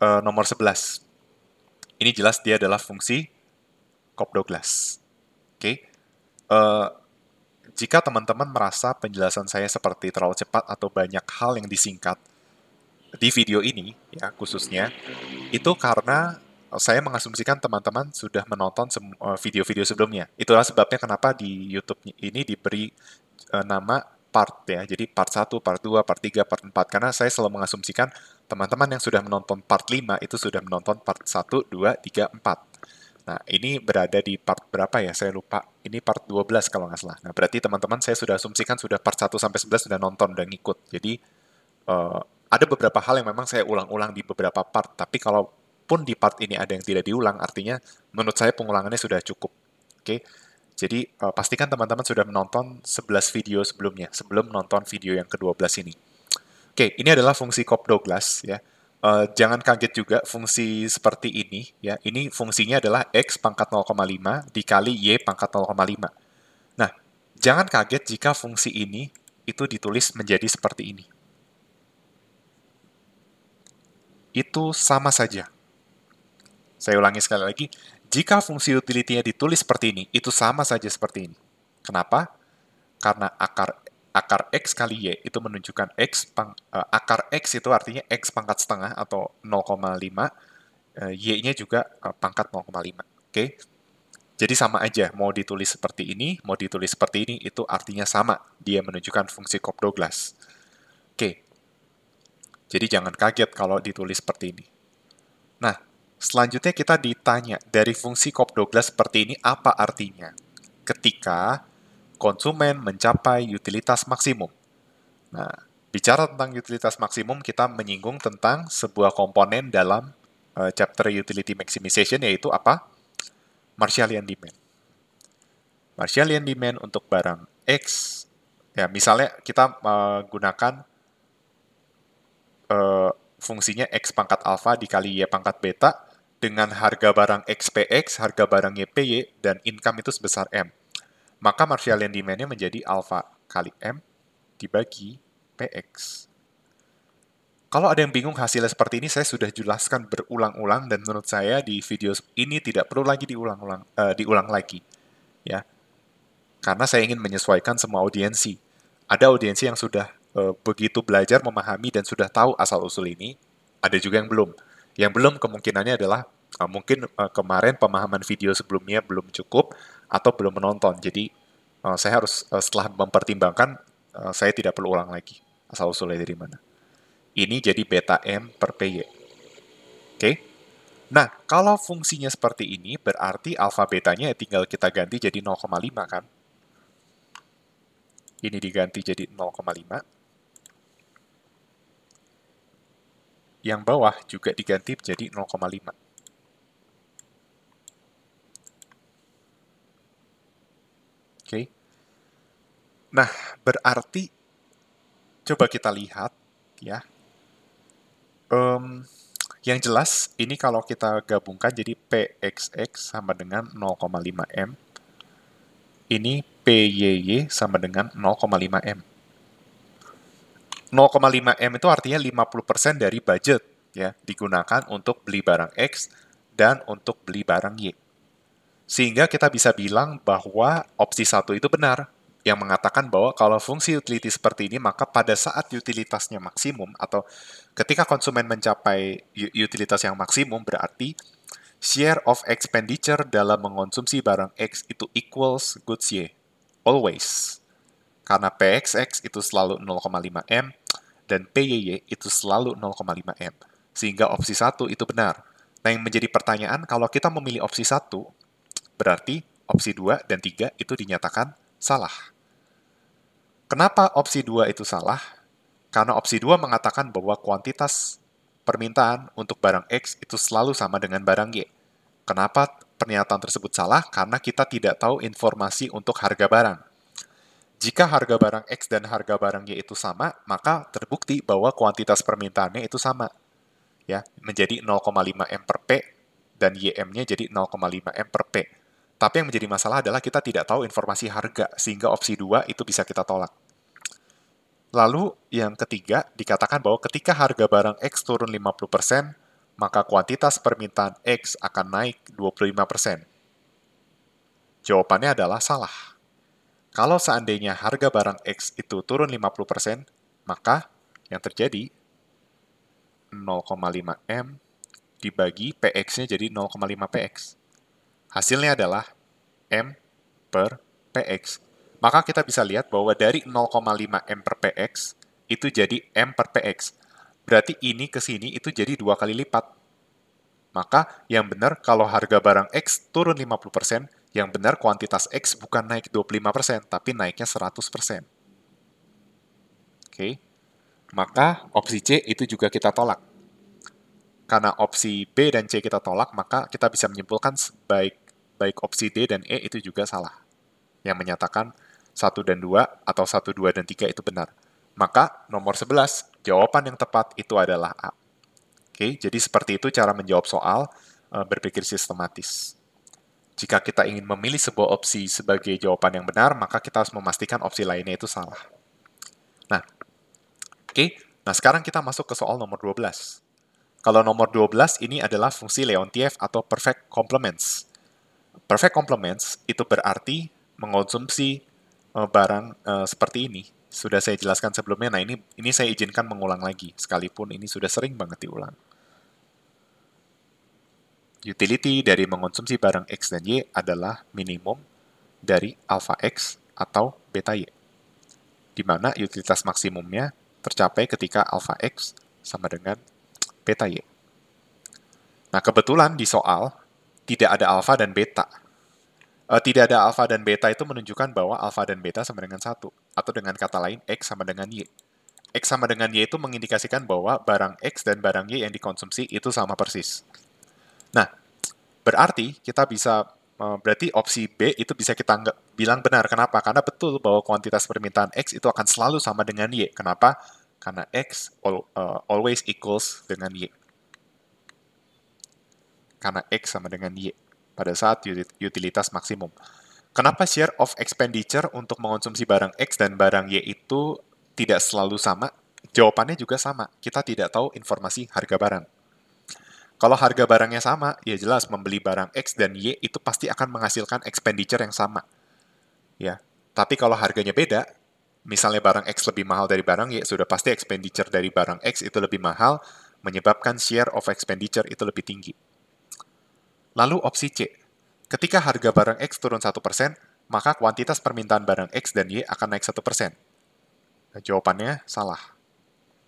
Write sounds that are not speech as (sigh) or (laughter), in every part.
uh, nomor 11. Ini jelas dia adalah fungsi Cobb Douglas. Oke. Okay? Uh, eh, jika teman-teman merasa penjelasan saya seperti terlalu cepat atau banyak hal yang disingkat di video ini ya khususnya itu karena saya mengasumsikan teman-teman sudah menonton eh, video-video sebelumnya. Itulah sebabnya kenapa di YouTube ini diberi uh, nama part ya. Jadi part 1, part 2, part 3, part 4 karena saya selalu mengasumsikan teman-teman yang sudah menonton part 5 itu sudah menonton part 1, 2, 3, 4. Nah, ini berada di part berapa ya? Saya lupa. Ini part 12 kalau nggak salah. Nah, berarti teman-teman saya sudah asumsikan sudah part 1 sampai 11 sudah nonton, dan ngikut. Jadi, uh, ada beberapa hal yang memang saya ulang-ulang di beberapa part, tapi kalaupun di part ini ada yang tidak diulang, artinya menurut saya pengulangannya sudah cukup. Oke. Okay? Jadi, uh, pastikan teman-teman sudah menonton 11 video sebelumnya, sebelum menonton video yang ke-12 ini. Oke, ini adalah fungsi Cobb Douglas ya. Uh, jangan kaget juga fungsi seperti ini ya. Ini fungsinya adalah x pangkat 0,5 dikali y pangkat 0,5. Nah, jangan kaget jika fungsi ini itu ditulis menjadi seperti ini. Itu sama saja. Saya ulangi sekali lagi, jika fungsi utility ditulis seperti ini, itu sama saja seperti ini. Kenapa? Karena akar akar X kali Y itu menunjukkan X, pang, uh, akar X itu artinya X pangkat setengah atau 0,5, uh, eh, Y-nya juga uh, pangkat 0,5, oke? Okay? Jadi sama aja, mau ditulis seperti ini, mau ditulis seperti ini, itu artinya sama. Dia menunjukkan fungsi Cobb Douglas. Oke, jadi jangan kaget kalau ditulis seperti ini. Nah, selanjutnya kita ditanya, dari fungsi Cobb Douglas seperti ini apa artinya? Ketika konsumen mencapai utilitas maksimum. Nah, bicara tentang utilitas maksimum, kita menyinggung tentang sebuah komponen dalam uh, chapter utility maximization yaitu apa? Martialian demand. Martialian demand untuk barang X, ya misalnya kita uh, uh, fungsinya X pangkat alfa dikali Y pangkat beta dengan harga barang XPX, harga barang YPY, dan income itu sebesar M maka Marshallian demand-nya menjadi alfa kali M dibagi PX. Kalau ada yang bingung hasilnya seperti ini, saya sudah jelaskan berulang-ulang dan menurut saya di video ini tidak perlu lagi diulang-ulang, uh, diulang lagi, ya. Karena saya ingin menyesuaikan semua audiensi. Ada audiensi yang sudah uh, begitu belajar memahami dan sudah tahu asal usul ini, ada juga yang belum. Yang belum kemungkinannya adalah uh, mungkin uh, kemarin pemahaman video sebelumnya belum cukup atau belum menonton. Jadi uh, saya harus uh, setelah mempertimbangkan uh, saya tidak perlu ulang lagi asal usulnya dari mana. Ini jadi beta m per py. Oke? Okay? Nah, kalau fungsinya seperti ini, berarti alfa betanya tinggal kita ganti jadi 0,5 kan? Ini diganti jadi 0,5. Yang bawah juga diganti jadi 0,5. okay? Nah, berarti coba kita lihat ya. Um, yang jelas ini kalau kita gabungkan jadi PXX sama dengan 0,5M. Ini PYY sama dengan 0,5M. 0,5M itu artinya 50% dari budget ya digunakan untuk beli barang X dan untuk beli barang Y. Sehingga kita bisa bilang bahwa opsi satu itu benar, yang mengatakan bahwa kalau fungsi utility seperti ini, maka pada saat utilitasnya maksimum atau ketika konsumen mencapai utilitas yang maksimum, berarti share of expenditure dalam mengonsumsi barang X itu equals goods Y. Always. Karena PXX itu selalu 0,5M dan PYY itu selalu 0,5M. Sehingga opsi satu itu benar. Nah, yang menjadi pertanyaan, kalau kita memilih opsi satu Berarti opsi 2 dan 3 itu dinyatakan salah. Kenapa opsi 2 itu salah? Karena opsi 2 mengatakan bahwa kuantitas permintaan untuk barang X itu selalu sama dengan barang Y. Kenapa pernyataan tersebut salah? Karena kita tidak tahu informasi untuk harga barang. Jika harga barang X dan harga barang Y itu sama, maka terbukti bahwa kuantitas permintaannya itu sama. Ya, menjadi 0,5 M per P dan YM-nya jadi 0,5 M per P. Tapi yang menjadi masalah adalah kita tidak tahu informasi harga, sehingga opsi dua itu bisa kita tolak. Lalu yang ketiga, dikatakan bahwa ketika harga barang X turun 50%, maka kuantitas permintaan X akan naik 25%. Jawabannya adalah salah. Kalau seandainya harga barang X itu turun 50%, maka yang terjadi 0,5M dibagi PX-nya jadi 0,5 PX. Hasilnya adalah M per PX. Maka kita bisa lihat bahwa dari 0,5 M per PX itu jadi M per PX. Berarti ini ke sini itu jadi dua kali lipat. Maka yang benar kalau harga barang X turun 50%, yang benar kuantitas X bukan naik 25%, tapi naiknya 100%. Oke, maka opsi C itu juga kita tolak karena opsi B dan C kita tolak, maka kita bisa menyimpulkan baik baik opsi D dan E itu juga salah. Yang menyatakan 1 dan 2 atau 1, 2, dan 3 itu benar. Maka nomor 11, jawaban yang tepat itu adalah A. Oke, jadi seperti itu cara menjawab soal eh, berpikir sistematis. Jika kita ingin memilih sebuah opsi sebagai jawaban yang benar, maka kita harus memastikan opsi lainnya itu salah. Nah, oke. Nah, sekarang kita masuk ke soal nomor 12. Kalau nomor 12 ini adalah fungsi Leontief atau perfect complements. Perfect complements itu berarti mengonsumsi eh, barang uh, seperti ini. Sudah saya jelaskan sebelumnya. Nah, ini ini saya izinkan mengulang lagi sekalipun ini sudah sering banget diulang. Utility dari mengonsumsi barang X dan Y adalah minimum dari alpha X atau beta Y. Di mana utilitas maksimumnya tercapai ketika alpha X sama dengan beta Y. Nah, kebetulan di soal tidak ada alfa dan beta. E, tidak ada alfa dan beta itu menunjukkan bahwa alfa dan beta sama dengan satu atau dengan kata lain X sama dengan Y. X sama dengan Y itu mengindikasikan bahwa barang X dan barang Y yang dikonsumsi itu sama persis. Nah, berarti kita bisa eh, berarti opsi B itu bisa kita bilang benar. Kenapa? Karena betul bahwa kuantitas permintaan X itu akan selalu sama dengan Y. Kenapa? karena X all, uh, always equals dengan Y. Karena X sama dengan Y pada saat utilitas maksimum. Kenapa share of expenditure untuk mengonsumsi barang X dan barang Y itu tidak selalu sama? Jawabannya juga sama. Kita tidak tahu informasi harga barang. Kalau harga barangnya sama, ya jelas membeli barang X dan Y itu pasti akan menghasilkan expenditure yang sama. Ya, tapi kalau harganya beda, misalnya barang X lebih mahal dari barang Y, sudah pasti expenditure dari barang X itu lebih mahal, menyebabkan share of expenditure itu lebih tinggi. Lalu opsi C, ketika harga barang X turun 1%, maka kuantitas permintaan barang X dan Y akan naik 1%. Nah, jawabannya salah.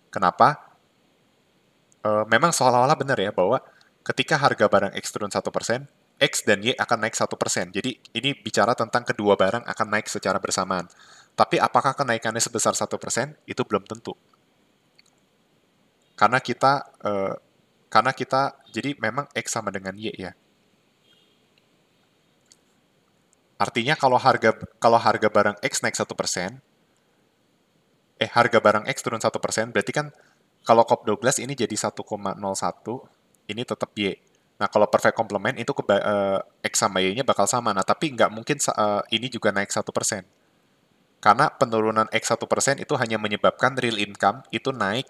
Kenapa? E, memang seolah-olah benar ya, bahwa ketika harga barang X turun 1%, X dan Y akan naik 1%. Jadi ini bicara tentang kedua barang akan naik secara bersamaan. Tapi apakah kenaikannya sebesar satu persen itu belum tentu. Karena kita eh, karena kita jadi memang x sama dengan y ya. Artinya kalau harga kalau harga barang x naik satu persen, eh harga barang x turun satu persen, berarti kan kalau COP 12 ini jadi 1,01, ini tetap Y. Nah, kalau perfect complement itu ke, uh, eh, X sama Y-nya bakal sama. Nah, tapi nggak mungkin uh, ini juga naik satu persen. Karena penurunan X 1% itu hanya menyebabkan real income itu naik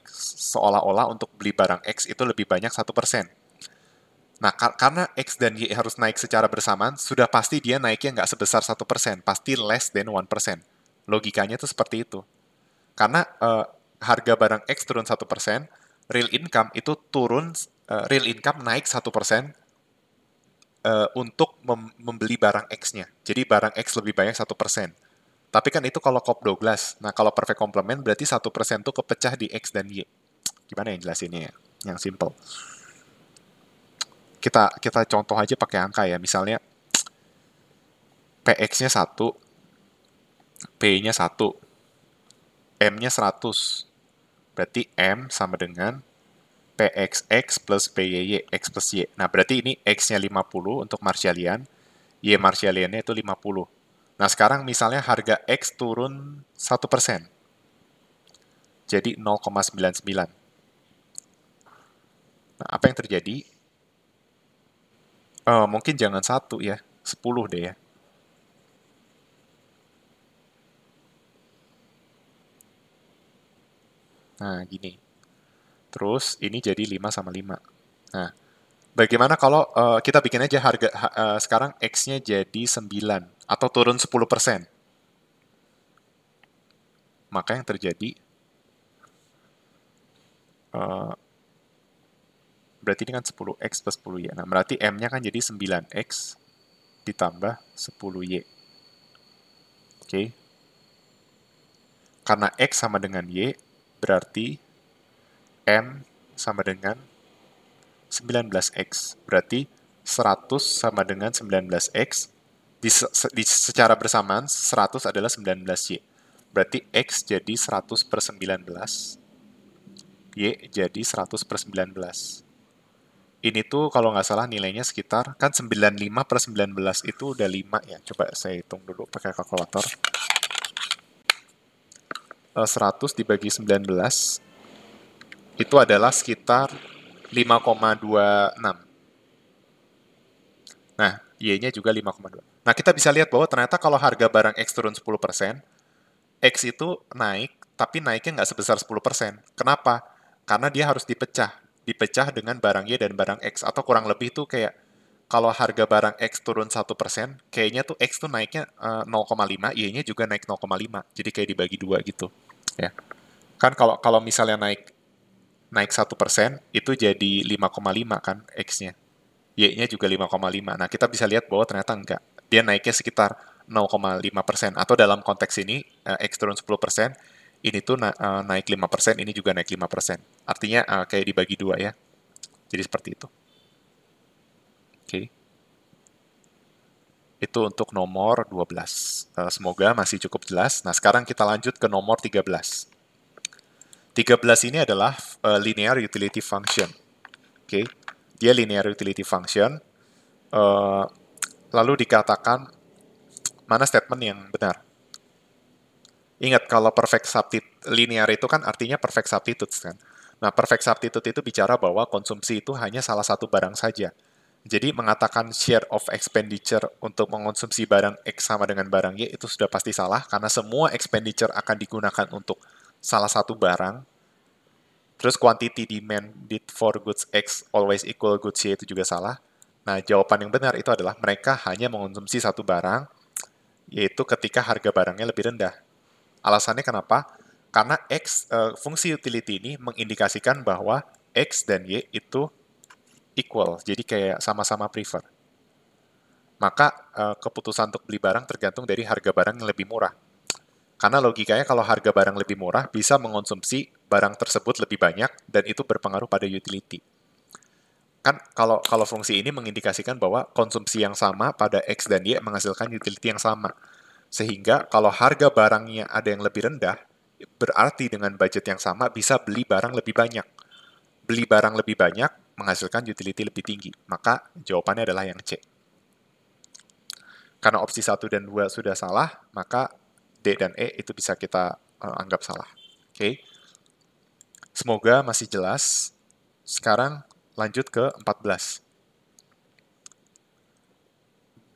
seolah-olah untuk beli barang X itu lebih banyak 1%. Nah, kar karena X dan Y harus naik secara bersamaan, sudah pasti dia naiknya nggak sebesar 1%, pasti less than 1%. Logikanya itu seperti itu. Karena uh, harga barang X turun 1%, real income itu turun, uh, real income naik 1%, uh, eh, untuk mem membeli barang X-nya. Jadi barang X lebih banyak satu persen. Tapi kan itu kalau Cobb Douglas. Nah, kalau perfect complement berarti satu persen tuh kepecah di X dan Y. Gimana yang jelasinnya ya? Yang simple. Kita kita contoh aja pakai angka ya. Misalnya PX-nya 1, P-nya 1, M-nya 100. Berarti M sama dengan PXX plus PYY, X plus Y. Nah, berarti ini X-nya 50 untuk Marshallian, Y Marshallian nya itu 50. Nah, sekarang misalnya harga X turun 1%. Jadi 0,99. Nah, apa yang terjadi? Uh, mungkin jangan 1 ya, 10 deh ya. Nah, gini. Terus ini jadi 5 sama 5. Nah, bagaimana kalau uh, kita bikin aja harga uh, sekarang X-nya jadi 9 atau turun 10%. Maka yang terjadi uh, berarti ini kan 10x plus 10y. Nah, berarti m-nya kan jadi 9x ditambah 10y. Oke. Okay. Karena x sama dengan y, berarti m sama dengan 19x. Berarti 100 sama dengan 19x di, di, secara bersamaan 100 adalah 19Y. Berarti X jadi 100 per 19, Y jadi 100 per 19. Ini tuh kalau nggak salah nilainya sekitar, kan 95 per 19 itu udah 5 ya. Coba saya hitung dulu pakai kalkulator. 100 eh, dibagi 19, itu adalah sekitar 5,26. Nah, Y-nya juga 5,2. Nah, kita bisa lihat bahwa ternyata kalau harga barang X turun 10%, X itu naik, tapi naiknya nggak sebesar 10%. Kenapa? Karena dia harus dipecah. Dipecah dengan barang Y dan barang X. Atau kurang lebih tuh kayak kalau harga barang X turun 1%, kayaknya tuh X tuh naiknya uh, eh, 0,5, Y-nya juga naik 0,5. Jadi kayak dibagi dua gitu. Ya. Kan kalau kalau misalnya naik naik 1%, itu jadi 5,5 kan X-nya. Y-nya juga 5,5. Nah, kita bisa lihat bahwa ternyata enggak dia naiknya sekitar 0,5 persen atau dalam konteks ini uh, eh, X turun 10 persen ini tuh na eh, naik 5 persen ini juga naik 5 persen artinya uh, kayak dibagi dua ya jadi seperti itu oke okay. itu untuk nomor 12 uh, semoga masih cukup jelas nah sekarang kita lanjut ke nomor 13 13 ini adalah uh, linear utility function oke okay. dia linear utility function uh, lalu dikatakan mana statement yang benar. Ingat kalau perfect substitute linear itu kan artinya perfect substitutes kan. Nah, perfect substitute itu bicara bahwa konsumsi itu hanya salah satu barang saja. Jadi mengatakan share of expenditure untuk mengonsumsi barang X sama dengan barang Y itu sudah pasti salah karena semua expenditure akan digunakan untuk salah satu barang. Terus quantity demanded for goods X always equal goods Y itu juga salah Nah, jawaban yang benar itu adalah mereka hanya mengonsumsi satu barang, yaitu ketika harga barangnya lebih rendah. Alasannya kenapa? Karena X, e, fungsi utility ini mengindikasikan bahwa X dan Y itu equal, jadi kayak sama-sama prefer. Maka e, keputusan untuk beli barang tergantung dari harga barang yang lebih murah. Karena logikanya kalau harga barang lebih murah, bisa mengonsumsi barang tersebut lebih banyak, dan itu berpengaruh pada utility kan kalau kalau fungsi ini mengindikasikan bahwa konsumsi yang sama pada X dan Y menghasilkan utility yang sama. Sehingga kalau harga barangnya ada yang lebih rendah, berarti dengan budget yang sama bisa beli barang lebih banyak. Beli barang lebih banyak menghasilkan utility lebih tinggi. Maka jawabannya adalah yang C. Karena opsi 1 dan 2 sudah salah, maka D dan E itu bisa kita uh, anggap salah. Oke. Okay? Semoga masih jelas. Sekarang Lanjut ke 14.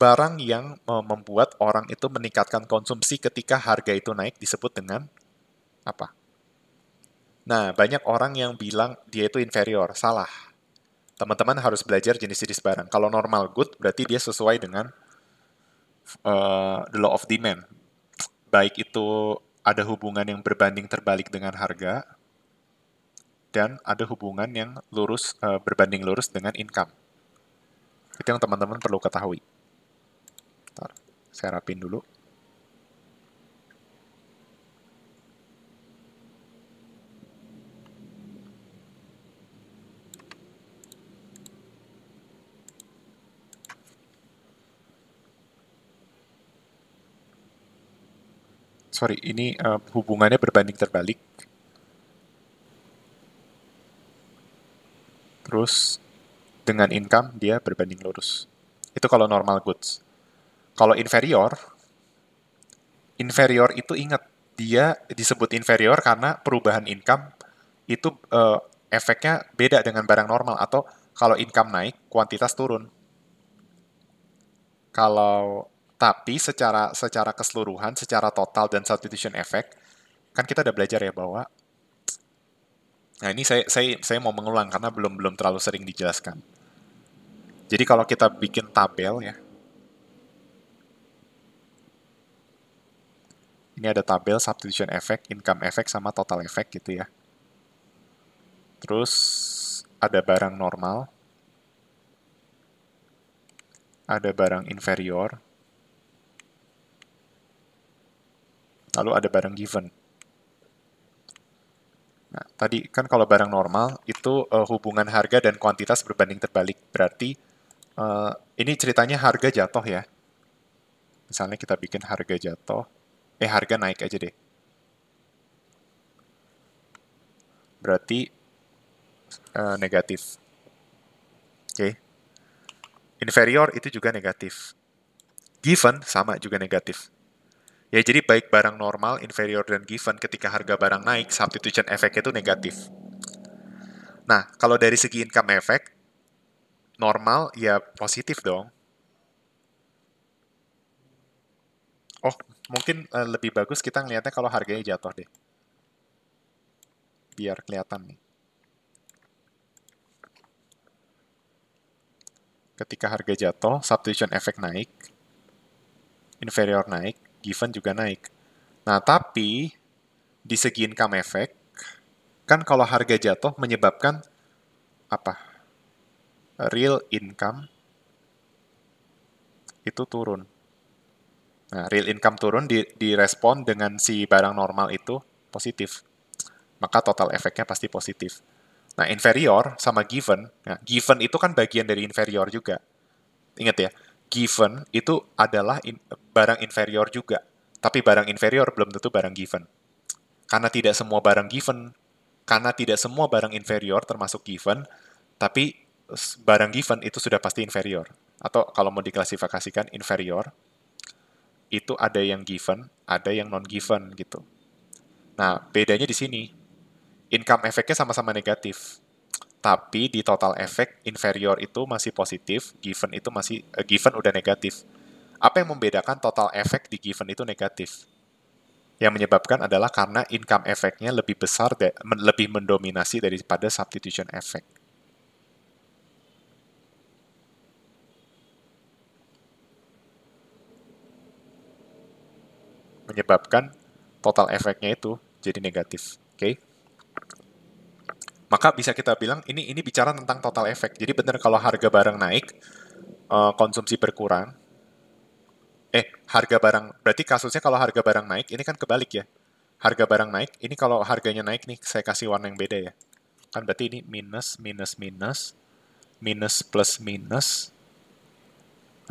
Barang yang membuat orang itu meningkatkan konsumsi ketika harga itu naik disebut dengan apa? Nah, banyak orang yang bilang dia itu inferior. Salah. Teman-teman harus belajar jenis-jenis barang. Kalau normal good, berarti dia sesuai dengan uh, the law of demand. Baik itu ada hubungan yang berbanding terbalik dengan harga, dan ada hubungan yang lurus uh, berbanding lurus dengan income. Itu yang teman-teman perlu ketahui. Bentar, saya rapin dulu. sorry, ini uh, hubungannya berbanding terbalik. terus dengan income dia berbanding lurus. Itu kalau normal goods. Kalau inferior, inferior itu ingat dia disebut inferior karena perubahan income itu uh, efeknya beda dengan barang normal atau kalau income naik kuantitas turun. Kalau tapi secara secara keseluruhan, secara total dan substitution effect kan kita udah belajar ya bahwa Nah ini saya saya saya mau mengulang karena belum belum terlalu sering dijelaskan. Jadi kalau kita bikin tabel ya, ini ada tabel substitution effect, income effect sama total effect gitu ya. Terus ada barang normal, ada barang inferior, lalu ada barang given. Nah, tadi kan kalau barang normal itu uh, hubungan harga dan kuantitas berbanding terbalik. Berarti uh, ini ceritanya harga jatuh ya. Misalnya kita bikin harga jatuh, eh harga naik aja deh. Berarti uh, negatif. Oke. Okay. Inferior itu juga negatif. Given sama juga negatif. Ya, jadi baik barang normal, inferior, dan given ketika harga barang naik, substitution effect itu negatif. Nah, kalau dari segi income efek, normal ya positif dong. Oh, mungkin uh, lebih bagus kita ngeliatnya kalau harganya jatuh deh. Biar kelihatan nih. Ketika harga jatuh, substitution effect naik, inferior naik, given juga naik. Nah, tapi di segi income effect, kan kalau harga jatuh menyebabkan apa? Real income itu turun. Nah, real income turun di, direspon dengan si barang normal itu positif. Maka total efeknya pasti positif. Nah, inferior sama given. Nah, given itu kan bagian dari inferior juga. Ingat ya, given itu adalah in, barang inferior juga. Tapi barang inferior belum tentu barang given. Karena tidak semua barang given, karena tidak semua barang inferior termasuk given, tapi barang given itu sudah pasti inferior. Atau kalau mau diklasifikasikan inferior, itu ada yang given, ada yang non-given gitu. Nah, bedanya di sini. Income efeknya sama-sama negatif. Tapi di total efek inferior itu masih positif, given itu masih uh, given udah negatif. Apa yang membedakan total efek di given itu negatif? Yang menyebabkan adalah karena income efeknya lebih besar, lebih mendominasi daripada substitution efek. Menyebabkan total efeknya itu jadi negatif. Oke. Okay? Maka bisa kita bilang ini ini bicara tentang total efek. Jadi benar kalau harga barang naik, eh, konsumsi berkurang, eh harga barang berarti kasusnya kalau harga barang naik ini kan kebalik ya harga barang naik ini kalau harganya naik nih saya kasih warna yang beda ya kan berarti ini minus minus minus minus plus minus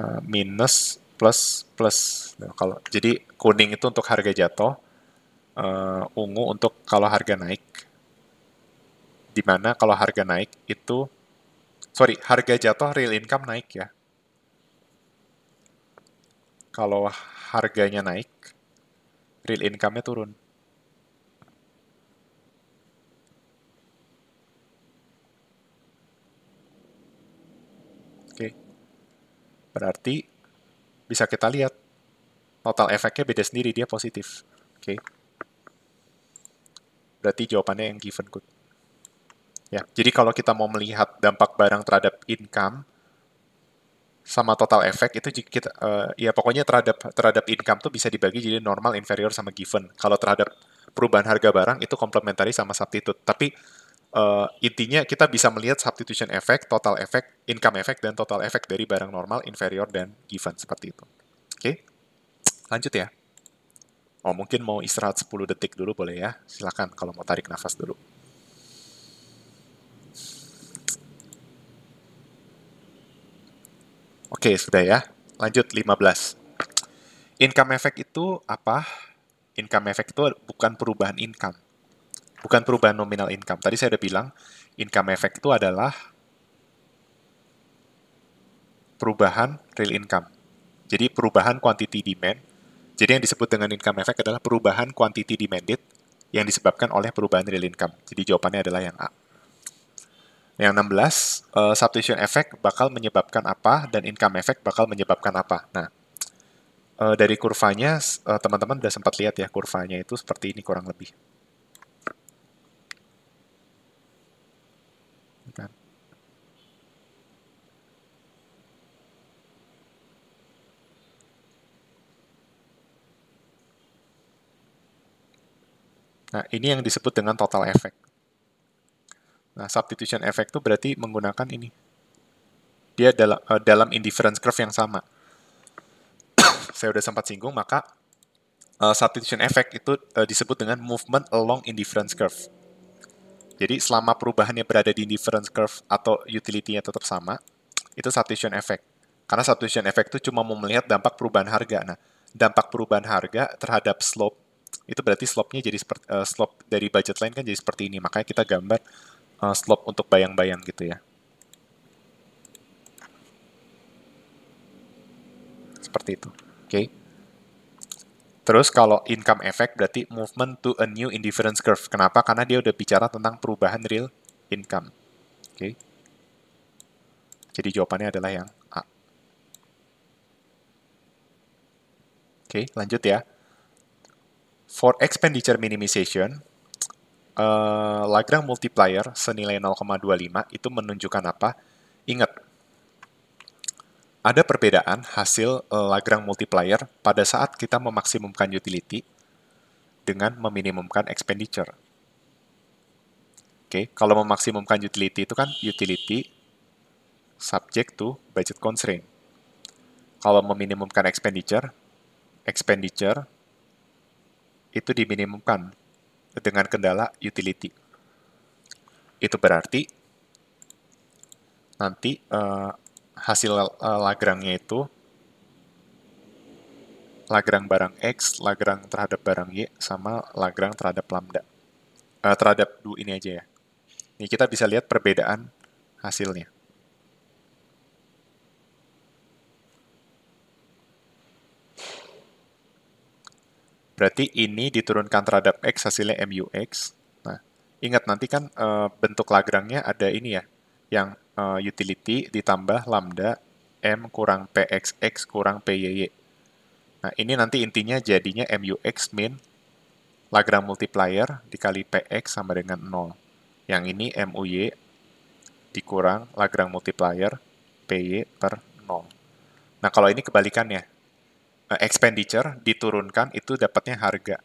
uh, minus plus plus nah, kalau jadi kuning itu untuk harga jatuh uh, ungu untuk kalau harga naik dimana kalau harga naik itu sorry harga jatuh real income naik ya kalau harganya naik, real income-nya turun. Oke. Berarti bisa kita lihat total efeknya beda sendiri, dia positif. Oke. Berarti jawabannya yang given good. Ya, jadi kalau kita mau melihat dampak barang terhadap income, sama total efek itu kita uh, ya pokoknya terhadap terhadap income tuh bisa dibagi jadi normal, inferior sama given. Kalau terhadap perubahan harga barang itu komplementari sama substitute. Tapi uh, intinya kita bisa melihat substitution effect, total efek income effect dan total efek dari barang normal, inferior dan given seperti itu. Oke. Okay? Lanjut ya. Oh, mungkin mau istirahat 10 detik dulu boleh ya. Silakan kalau mau tarik nafas dulu. Oke, sudah ya. Lanjut 15. Income effect itu apa? Income effect itu bukan perubahan income. Bukan perubahan nominal income. Tadi saya udah bilang, income effect itu adalah perubahan real income. Jadi perubahan quantity demand. Jadi yang disebut dengan income effect adalah perubahan quantity demanded yang disebabkan oleh perubahan real income. Jadi jawabannya adalah yang A. Yang 16, uh, eh, substitution effect bakal menyebabkan apa dan income effect bakal menyebabkan apa. Nah, uh, dari kurvanya teman eh, teman-teman sudah sempat lihat ya kurvanya itu seperti ini kurang lebih. Kan? Nah, ini yang disebut dengan total effect. Nah, substitution effect itu berarti menggunakan ini. Dia dalam, uh, eh, dalam indifference curve yang sama. (coughs) Saya udah sempat singgung, maka uh, substitution effect itu uh, disebut dengan movement along indifference curve. Jadi selama perubahannya berada di indifference curve atau utility-nya tetap sama, itu substitution effect. Karena substitution effect itu cuma mau melihat dampak perubahan harga. Nah, dampak perubahan harga terhadap slope itu berarti slope-nya jadi seperti uh, slope dari budget line kan jadi seperti ini. Makanya kita gambar uh, slot untuk bayang-bayang gitu ya. Seperti itu. Oke. Okay. Terus kalau income effect berarti movement to a new indifference curve. Kenapa? Karena dia udah bicara tentang perubahan real income. Oke. Okay. Jadi jawabannya adalah yang A. Oke, okay, lanjut ya. For expenditure minimization, uh, eh, Lagrang multiplier senilai 0,25 itu menunjukkan apa? Ingat, ada perbedaan hasil eh, Lagrang multiplier pada saat kita memaksimumkan utility dengan meminimumkan expenditure. Oke, okay, kalau memaksimumkan utility itu kan utility subject to budget constraint. Kalau meminimumkan expenditure, expenditure itu diminimumkan dengan kendala utility. Itu berarti nanti uh, hasil uh, Lagrangnya itu Lagrang barang X, Lagrang terhadap barang Y, sama Lagrang terhadap lambda. Uh, terhadap dua ini aja ya. Ini kita bisa lihat perbedaan hasilnya. Berarti ini diturunkan terhadap X hasilnya MUX. Nah, ingat nanti kan e, bentuk Lagrangnya ada ini ya, yang e, utility ditambah lambda M kurang PXX kurang PYY. Nah, ini nanti intinya jadinya MUX min lagrang multiplier dikali PX sama dengan 0. Yang ini MUY dikurang lagrang multiplier PY per 0. Nah, kalau ini kebalikannya, Eh, expenditure diturunkan itu dapatnya harga.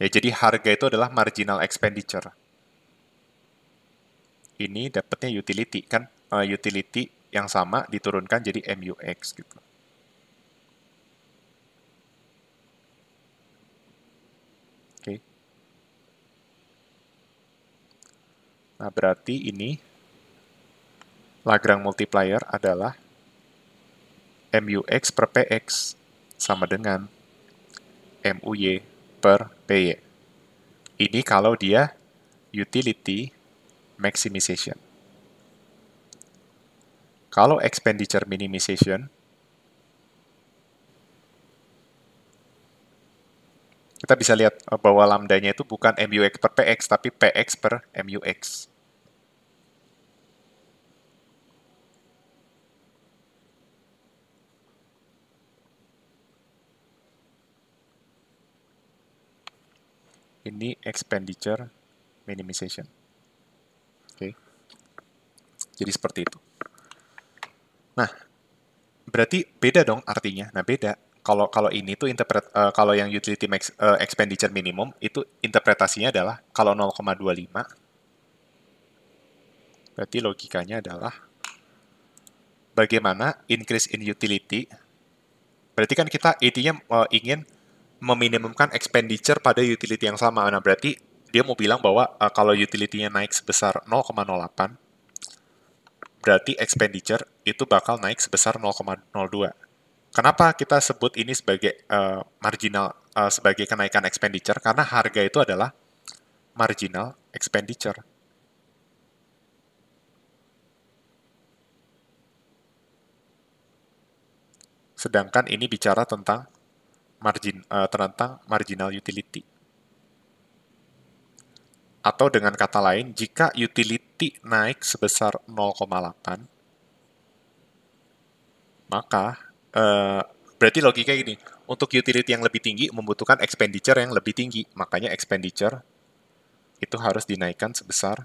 Ya, jadi harga itu adalah marginal expenditure. Ini dapatnya utility kan eh, utility yang sama diturunkan jadi MUX gitu. Oke. Nah, berarti ini Lagrang multiplier adalah MUX per PX sama dengan MUY per PY. Ini kalau dia utility maximization. Kalau expenditure minimization, kita bisa lihat bahwa lambdanya itu bukan MUX per PX, tapi PX per MUX. ini expenditure minimization. Oke. Okay. Jadi seperti itu. Nah, berarti beda dong artinya. Nah, beda. Kalau kalau ini tuh interpret uh, kalau yang utility max, uh, expenditure minimum itu interpretasinya adalah kalau 0,25 Berarti logikanya adalah bagaimana increase in utility. Berarti kan kita intinya uh, ingin meminimumkan expenditure pada utility yang sama. Nah, berarti dia mau bilang bahwa uh, kalau utility-nya naik sebesar 0,08, berarti expenditure itu bakal naik sebesar 0,02. Kenapa kita sebut ini sebagai uh, marginal, uh, sebagai kenaikan expenditure? Karena harga itu adalah marginal expenditure. Sedangkan ini bicara tentang margin uh, eh, tentang marginal utility. Atau dengan kata lain, jika utility naik sebesar 0,8, maka uh, berarti logika ini, untuk utility yang lebih tinggi membutuhkan expenditure yang lebih tinggi, makanya expenditure itu harus dinaikkan sebesar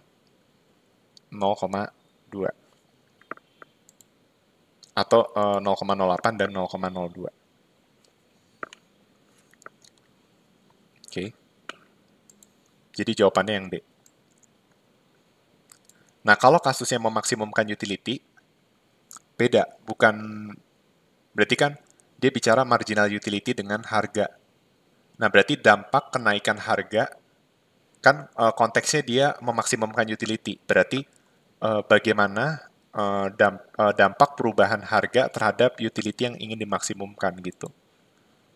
0,2 atau uh, eh, 0,08 dan 0,02. Oke. Okay. Jadi jawabannya yang D. Nah, kalau kasusnya memaksimumkan utility, beda. Bukan, berarti kan dia bicara marginal utility dengan harga. Nah, berarti dampak kenaikan harga, kan eh, konteksnya dia memaksimumkan utility. Berarti eh, bagaimana eh, dampak perubahan harga terhadap utility yang ingin dimaksimumkan gitu.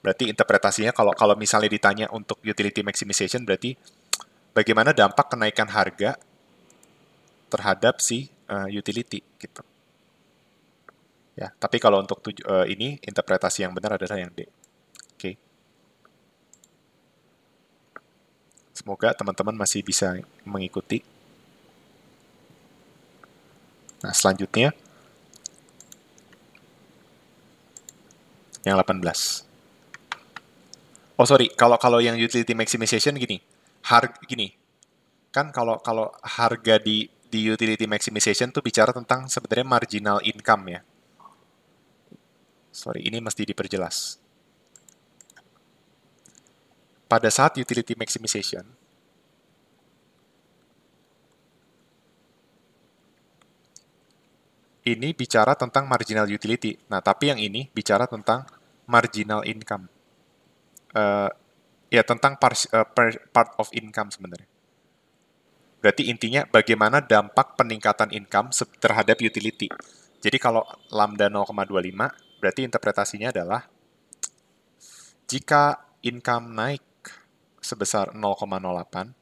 Berarti interpretasinya kalau kalau misalnya ditanya untuk utility maximization berarti bagaimana dampak kenaikan harga terhadap si uh, utility gitu. Ya, tapi kalau untuk tuju, uh, ini interpretasi yang benar adalah yang D. Oke. Okay. Semoga teman-teman masih bisa mengikuti. Nah, selanjutnya yang 18. Oh sorry, kalau kalau yang utility maximization gini, harga gini, kan kalau kalau harga di di utility maximization tuh bicara tentang sebenarnya marginal income ya. Sorry, ini mesti diperjelas. Pada saat utility maximization, ini bicara tentang marginal utility. Nah, tapi yang ini bicara tentang marginal income uh, ya tentang part, uh, eh, part of income sebenarnya. Berarti intinya bagaimana dampak peningkatan income terhadap utility. Jadi kalau lambda 0,25 berarti interpretasinya adalah jika income naik sebesar 0,08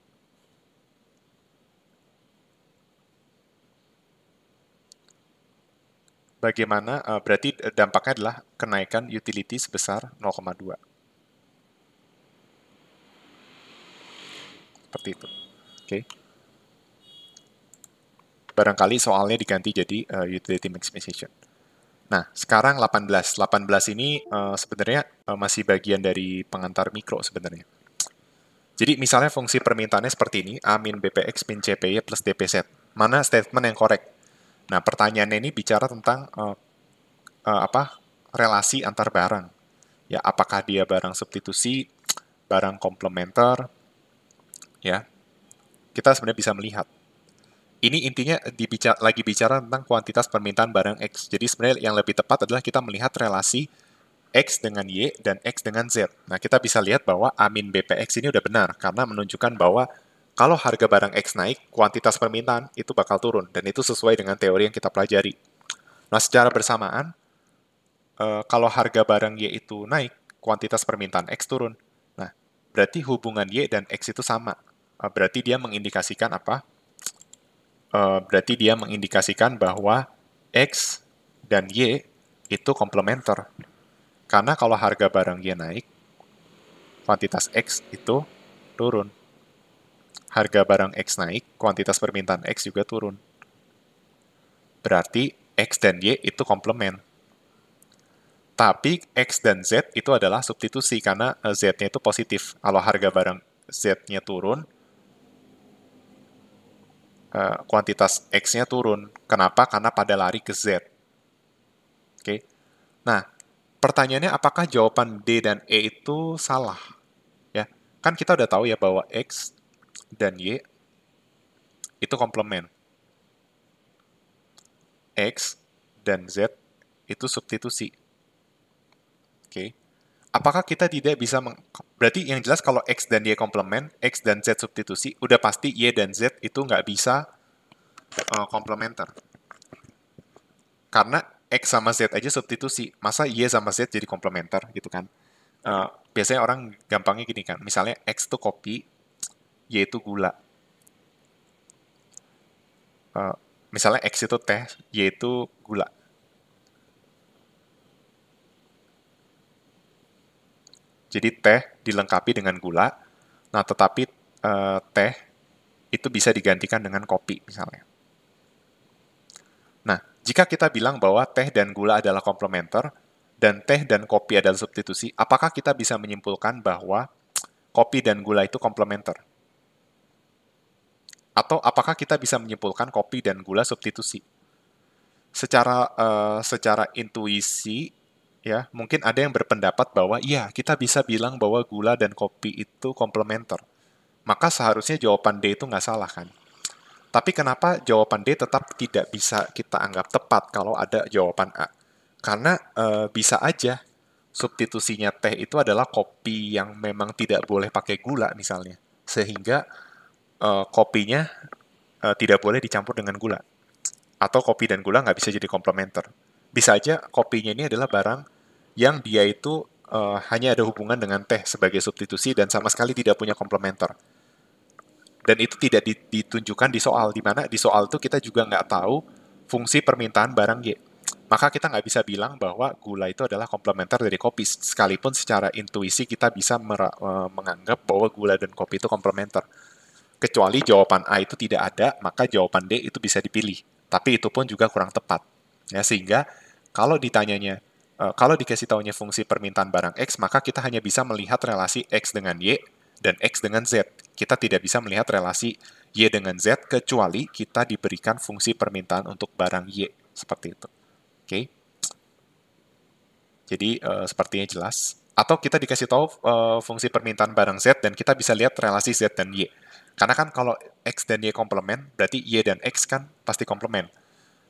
bagaimana eh, berarti dampaknya adalah kenaikan utility sebesar 0,2. seperti itu. Oke. Okay. Barangkali soalnya diganti jadi uh, utility maximization. Nah, sekarang 18. 18 ini uh, sebenarnya uh, masih bagian dari pengantar mikro sebenarnya. Jadi misalnya fungsi permintaannya seperti ini, A min BPX min CPY plus DPZ. Mana statement yang korek? Nah, pertanyaannya ini bicara tentang uh, uh, apa relasi antar barang. Ya, apakah dia barang substitusi, barang komplementer, ya, kita sebenarnya bisa melihat. Ini intinya dibicara, lagi bicara tentang kuantitas permintaan barang X. Jadi sebenarnya yang lebih tepat adalah kita melihat relasi X dengan Y dan X dengan Z. Nah, kita bisa lihat bahwa amin BPX ini udah benar, karena menunjukkan bahwa kalau harga barang X naik, kuantitas permintaan itu bakal turun, dan itu sesuai dengan teori yang kita pelajari. Nah, secara bersamaan, eh, kalau harga barang Y itu naik, kuantitas permintaan X turun. Nah, berarti hubungan Y dan X itu sama. Ah, berarti dia mengindikasikan apa? Eh, berarti dia mengindikasikan bahwa X dan Y itu komplementer. Karena kalau harga barang Y naik, kuantitas X itu turun. Harga barang X naik, kuantitas permintaan X juga turun. Berarti X dan Y itu komplement. Tapi X dan Z itu adalah substitusi karena eh, Z-nya itu positif. Kalau harga barang Z-nya turun, Eh, kuantitas X-nya turun. Kenapa? Karena pada lari ke Z. Oke. Okay? Nah, pertanyaannya apakah jawaban D dan E itu salah? Ya, kan kita udah tahu ya bahwa X dan Y itu komplement. X dan Z itu substitusi. Oke. Okay apakah kita tidak bisa meng berarti yang jelas kalau x dan y komplement x dan z substitusi udah pasti y dan z itu nggak bisa uh, komplementer karena x sama z aja substitusi masa y sama z jadi komplementer gitu kan uh, biasanya orang gampangnya gini kan misalnya x itu kopi y itu gula uh, misalnya x itu teh y itu gula Jadi teh dilengkapi dengan gula. Nah, tetapi eh, teh itu bisa digantikan dengan kopi misalnya. Nah, jika kita bilang bahwa teh dan gula adalah komplementer dan teh dan kopi adalah substitusi, apakah kita bisa menyimpulkan bahwa kopi dan gula itu komplementer? Atau apakah kita bisa menyimpulkan kopi dan gula substitusi? Secara uh, secara intuisi ya mungkin ada yang berpendapat bahwa ya kita bisa bilang bahwa gula dan kopi itu komplementer. Maka seharusnya jawaban D itu nggak salah kan? Tapi kenapa jawaban D tetap tidak bisa kita anggap tepat kalau ada jawaban A? Karena e, bisa aja substitusinya teh itu adalah kopi yang memang tidak boleh pakai gula misalnya. Sehingga e, kopinya e, tidak boleh dicampur dengan gula. Atau kopi dan gula nggak bisa jadi komplementer. Bisa aja kopinya ini adalah barang yang dia itu uh, hanya ada hubungan dengan teh sebagai substitusi dan sama sekali tidak punya komplementer. Dan itu tidak ditunjukkan di soal, di mana di soal itu kita juga nggak tahu fungsi permintaan barang Y. Maka kita nggak bisa bilang bahwa gula itu adalah komplementer dari kopi, sekalipun secara intuisi kita bisa eh, menganggap bahwa gula dan kopi itu komplementer. Kecuali jawaban A itu tidak ada, maka jawaban D itu bisa dipilih. Tapi itu pun juga kurang tepat. Ya, sehingga kalau ditanyanya Eh, kalau dikasih taunya fungsi permintaan barang X, maka kita hanya bisa melihat relasi X dengan Y dan X dengan Z. Kita tidak bisa melihat relasi Y dengan Z, kecuali kita diberikan fungsi permintaan untuk barang Y. Seperti itu. Oke. Jadi, uh, sepertinya jelas. Atau kita dikasih tahu uh, fungsi permintaan barang Z, dan kita bisa lihat relasi Z dan Y. Karena kan kalau X dan Y komplement, berarti Y dan X kan pasti komplement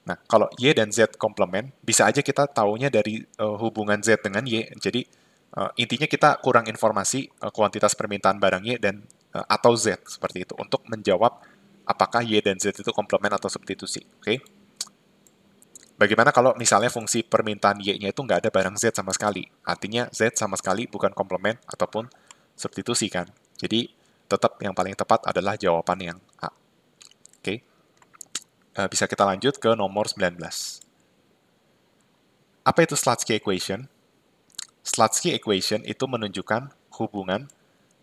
Nah, kalau Y dan Z komplement, bisa aja kita taunya dari uh, hubungan Z dengan Y. Jadi, uh, intinya kita kurang informasi uh, kuantitas permintaan barang Y dan uh, atau Z, seperti itu, untuk menjawab apakah Y dan Z itu komplement atau substitusi. Oke? Okay? Bagaimana kalau misalnya fungsi permintaan Y-nya itu nggak ada barang Z sama sekali? Artinya Z sama sekali bukan komplement ataupun substitusi, kan? Jadi, tetap yang paling tepat adalah jawaban yang A. Eh, bisa kita lanjut ke nomor 19. Apa itu Slutsky Equation? Slutsky Equation itu menunjukkan hubungan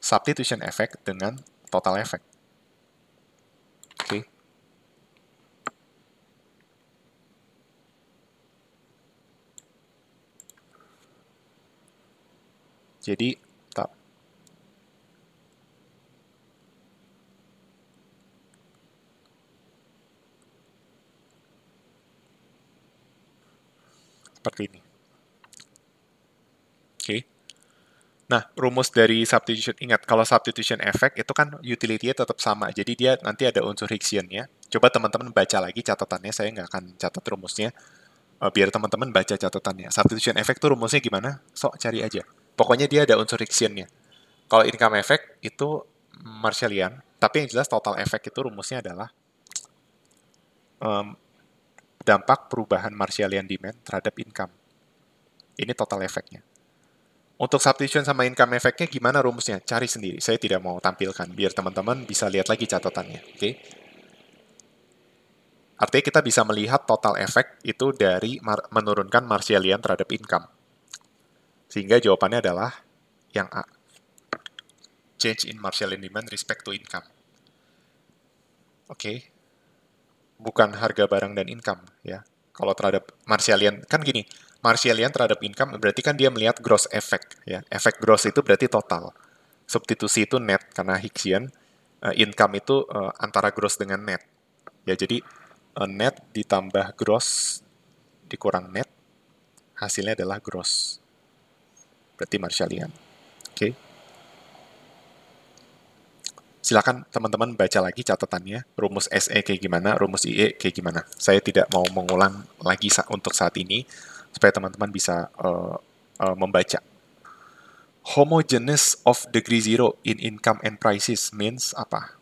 substitution effect dengan total effect. Oke. Okay. Jadi seperti ini. Oke. Nah, rumus dari substitution, ingat kalau substitution effect itu kan utility-nya tetap sama, jadi dia nanti ada unsur Higgsian-nya. Coba teman-teman baca lagi catatannya, saya nggak akan catat rumusnya, eh, biar teman-teman baca catatannya. Substitution effect itu rumusnya gimana? Sok cari aja. Pokoknya dia ada unsur Higgsian-nya. Kalau income effect itu Marshallian, tapi yang jelas total effect itu rumusnya adalah um, dampak perubahan Marshallian demand terhadap income. Ini total efeknya. Untuk substitution sama income efeknya gimana rumusnya? Cari sendiri. Saya tidak mau tampilkan biar teman-teman bisa lihat lagi catatannya. Oke. Okay? Artinya kita bisa melihat total efek itu dari mar menurunkan Marshallian terhadap income. Sehingga jawabannya adalah yang A. Change in Marshallian demand respect to income. Oke, okay bukan harga barang dan income ya. Kalau terhadap Marshallian kan gini, Marshallian terhadap income berarti kan dia melihat gross effect ya. Efek gross itu berarti total. Substitusi itu net karena Hicksian uh, eh, income itu uh, antara gross dengan net. Ya jadi uh, net ditambah gross dikurang net hasilnya adalah gross. Berarti Marshallian. Oke. Okay silakan teman-teman baca lagi catatannya, rumus SE kayak gimana, rumus IE kayak gimana. Saya tidak mau mengulang lagi untuk saat ini, supaya teman-teman bisa uh, uh, membaca. Homogeneous of degree zero in income and prices means apa?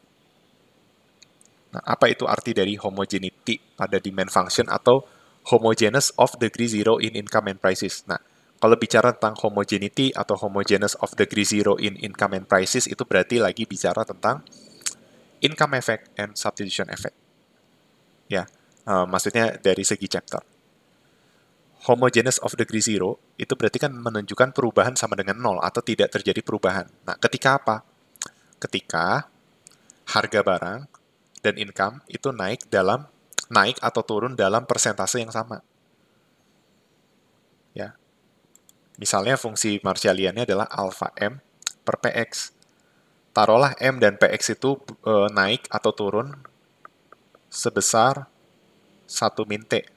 Nah, apa itu arti dari homogeneity pada demand function atau homogeneous of degree zero in income and prices? Nah, kalau bicara tentang homogeneity atau homogeneous of degree zero in income and prices itu berarti lagi bicara tentang income effect and substitution effect. Ya, uh, maksudnya dari segi chapter. Homogeneous of degree zero itu berarti kan menunjukkan perubahan sama dengan nol atau tidak terjadi perubahan. Nah, ketika apa? Ketika harga barang dan income itu naik dalam naik atau turun dalam persentase yang sama. Misalnya fungsi marshalliannya adalah alpha m per px. Taruhlah m dan px itu e, naik atau turun sebesar 1 min t.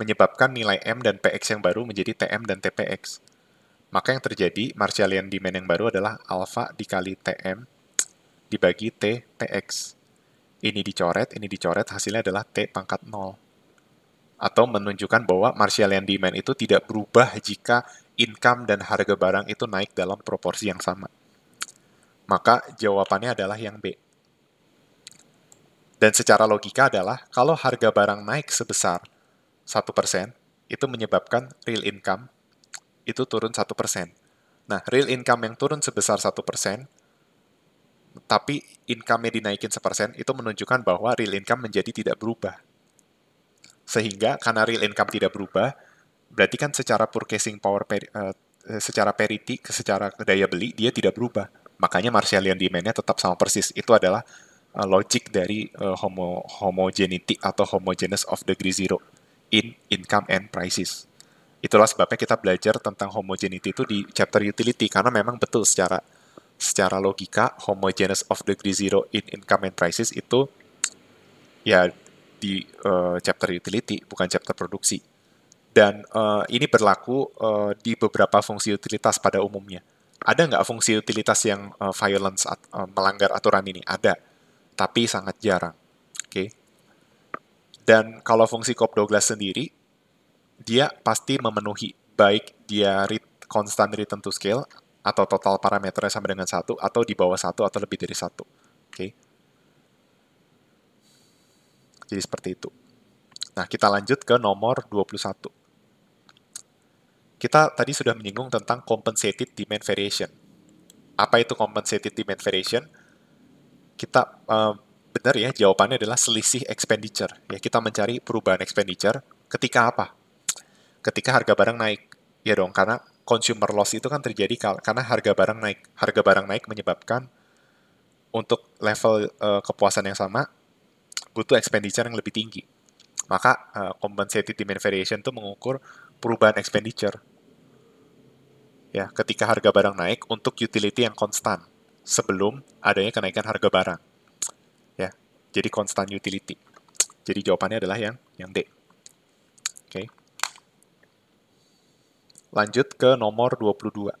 Menyebabkan nilai m dan px yang baru menjadi tm dan tpx. Maka yang terjadi, marshallian demand yang baru adalah alpha dikali tm dibagi t tx. Ini dicoret, ini dicoret, hasilnya adalah t pangkat 0 atau menunjukkan bahwa martial and demand itu tidak berubah jika income dan harga barang itu naik dalam proporsi yang sama. Maka jawabannya adalah yang B. Dan secara logika adalah kalau harga barang naik sebesar 1%, itu menyebabkan real income itu turun 1%. Nah, real income yang turun sebesar 1%, tapi income-nya dinaikin 1%, itu menunjukkan bahwa real income menjadi tidak berubah sehingga karena real income tidak berubah, berarti kan secara purchasing power peri, uh, secara parity, secara daya beli dia tidak berubah. Makanya Marshallian demand-nya tetap sama persis. Itu adalah uh, logic dari uh, homo homogeneity atau homogeneous of degree zero in income and prices. Itulah sebabnya kita belajar tentang homogeneity itu di chapter utility karena memang betul secara secara logika homogeneous of degree zero in income and prices itu ya di uh, chapter utility, bukan chapter produksi. Dan uh, ini berlaku uh, di beberapa fungsi utilitas pada umumnya. Ada nggak fungsi utilitas yang uh, violence at, uh, melanggar aturan ini? Ada, tapi sangat jarang. Oke. Okay. Dan kalau fungsi Cobb Douglas sendiri, dia pasti memenuhi baik dia read, constant return to scale atau total parameternya sama dengan satu atau di bawah satu atau lebih dari satu. Oke. Okay jadi seperti itu. Nah, kita lanjut ke nomor 21. Kita tadi sudah menyinggung tentang compensated demand variation. Apa itu compensated demand variation? Kita uh, benar ya jawabannya adalah selisih expenditure. Ya, kita mencari perubahan expenditure ketika apa? Ketika harga barang naik. Ya dong, karena consumer loss itu kan terjadi karena harga barang naik. Harga barang naik menyebabkan untuk level uh, kepuasan yang sama butuh expenditure yang lebih tinggi. Maka uh, compensated demand variation itu mengukur perubahan expenditure. Ya, ketika harga barang naik untuk utility yang konstan sebelum adanya kenaikan harga barang. Ya, jadi konstan utility. Jadi jawabannya adalah yang yang D. Oke. Okay. Lanjut ke nomor 22.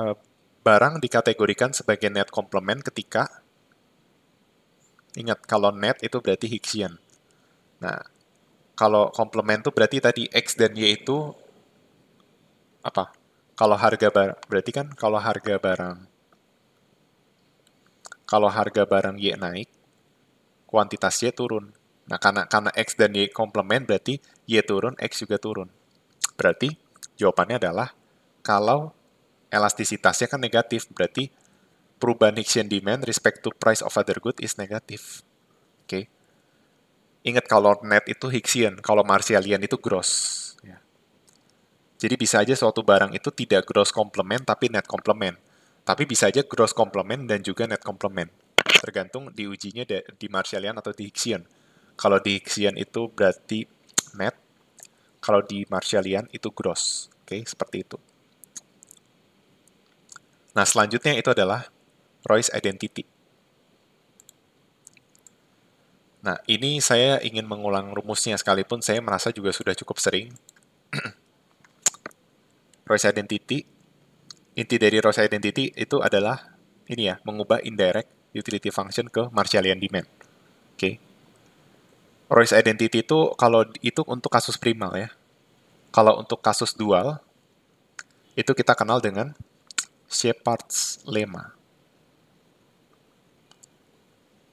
Uh, barang dikategorikan sebagai net complement ketika ingat kalau net itu berarti Higgs'ian. Nah, kalau complement itu berarti tadi x dan y itu apa? Kalau harga barang berarti kan kalau harga barang kalau harga barang y naik, kuantitas y turun. Nah, karena karena x dan y complement berarti y turun, x juga turun. Berarti jawabannya adalah kalau elastisitasnya kan negatif, berarti perubahan Hixian demand respect to price of other good is negatif. Oke. Okay. Ingat kalau net itu Hixian, kalau Marshallian itu gross. Ya. Jadi bisa aja suatu barang itu tidak gross complement tapi net complement. Tapi bisa aja gross complement dan juga net complement Tergantung diujinya di Marshallian atau di Hixian. Kalau di Hixian itu berarti net, kalau di Marshallian itu gross. Oke, okay, seperti itu. Nah, selanjutnya itu adalah Roy's Identity. Nah, ini saya ingin mengulang rumusnya sekalipun saya merasa juga sudah cukup sering. (clears throat) Roy's Identity, inti dari Roy's Identity itu adalah ini ya, mengubah indirect utility function ke Marshallian demand. Oke. Okay. Roy's Identity itu kalau itu untuk kasus primal ya. Kalau untuk kasus dual, itu kita kenal dengan Shepard's Lema,